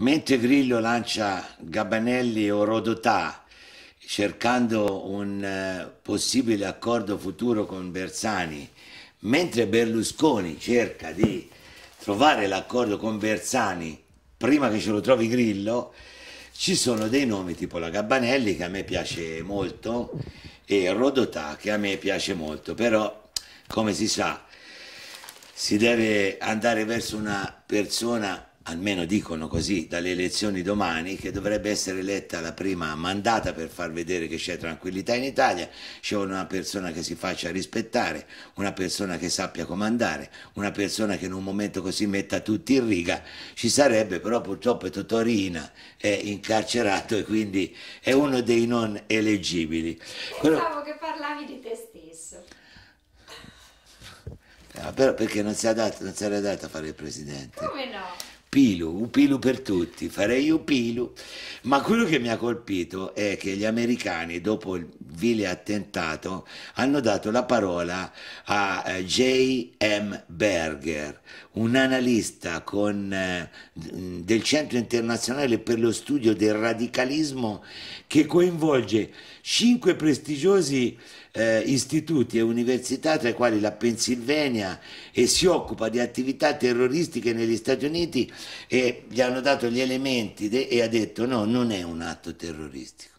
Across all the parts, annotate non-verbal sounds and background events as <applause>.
Mentre Grillo lancia Gabanelli o Rodotà cercando un eh, possibile accordo futuro con Bersani, mentre Berlusconi cerca di trovare l'accordo con Bersani prima che ce lo trovi Grillo, ci sono dei nomi tipo la Gabanelli che a me piace molto e Rodotà che a me piace molto, però come si sa si deve andare verso una persona almeno dicono così, dalle elezioni domani, che dovrebbe essere eletta la prima mandata per far vedere che c'è tranquillità in Italia, ci vuole una persona che si faccia rispettare, una persona che sappia comandare, una persona che in un momento così metta tutti in riga, ci sarebbe però purtroppo Totorina è incarcerato e quindi è uno dei non eleggibili. Pensavo Quello... che parlavi di te stesso. Ah, però perché non si, adatto, non si era adatto a fare il presidente. Come no? Pilu, pilu per tutti, farei un pilu. Ma quello che mi ha colpito è che gli americani, dopo il vile attentato, hanno dato la parola a eh, J.M. Berger, un analista con, eh, del Centro Internazionale per lo Studio del Radicalismo che coinvolge cinque prestigiosi eh, istituti e università, tra i quali la Pennsylvania, e si occupa di attività terroristiche negli Stati Uniti e gli hanno dato gli elementi de, e ha detto no, non è un atto terroristico.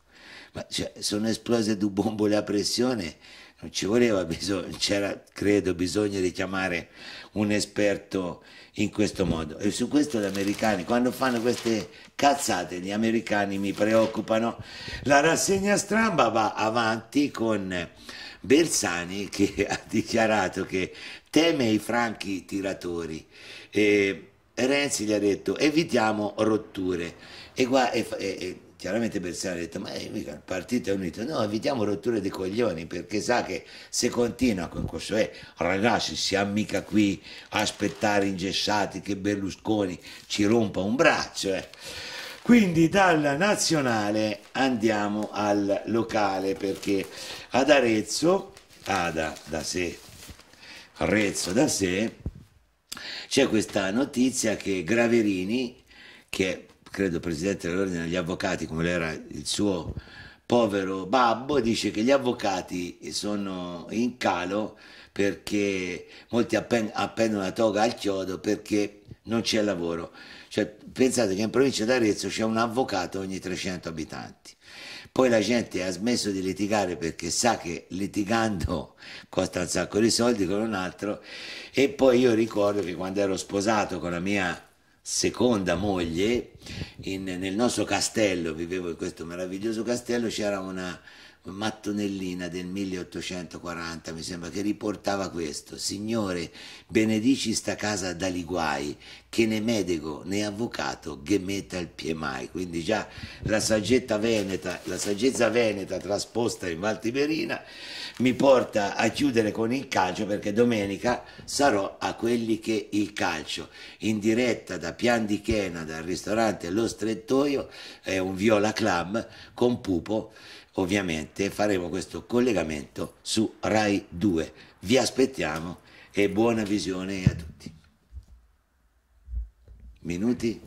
Ma cioè, sono esplose due bombole a pressione, non ci voleva bisogno, c'era credo bisogno di chiamare un esperto in questo modo. E su questo gli americani, quando fanno queste cazzate, gli americani mi preoccupano. La rassegna stramba va avanti con Bersani che <laughs> ha dichiarato che teme i franchi tiratori. E Renzi gli ha detto evitiamo rotture e, qua, e, e, chiaramente Bersani ha detto ma mica il partito è unito no evitiamo rotture di coglioni perché sa che se continua con questo è eh, ragazzi siamo mica qui a aspettare ingessati che Berlusconi ci rompa un braccio eh. quindi dalla nazionale andiamo al locale perché ad Arezzo Ada ah, da sé Arezzo da sé c'è questa notizia che Graverini, che credo presidente dell'ordine degli avvocati, come era il suo povero babbo, dice che gli avvocati sono in calo perché molti appendono la toga al chiodo perché non c'è lavoro. Cioè, pensate che in provincia d'Arezzo c'è un avvocato ogni 300 abitanti. Poi la gente ha smesso di litigare perché sa che litigando <laughs> costa un sacco di soldi con un altro. E poi io ricordo che quando ero sposato con la mia seconda moglie, in, nel nostro castello, vivevo in questo meraviglioso castello, c'era una mattonellina del 1840, mi sembra, che riportava questo, Signore, benedici sta casa dagli guai, che né medico né avvocato che metta il pie mai. Quindi già la saggezza veneta, la saggezza veneta trasposta in Valtiberina mi porta a chiudere con il calcio perché domenica sarò a quelli che il calcio in diretta da Pian di Chena dal ristorante Lo Strettoio è un Viola Club con Pupo ovviamente faremo questo collegamento su Rai 2. Vi aspettiamo e buona visione a tutti minuti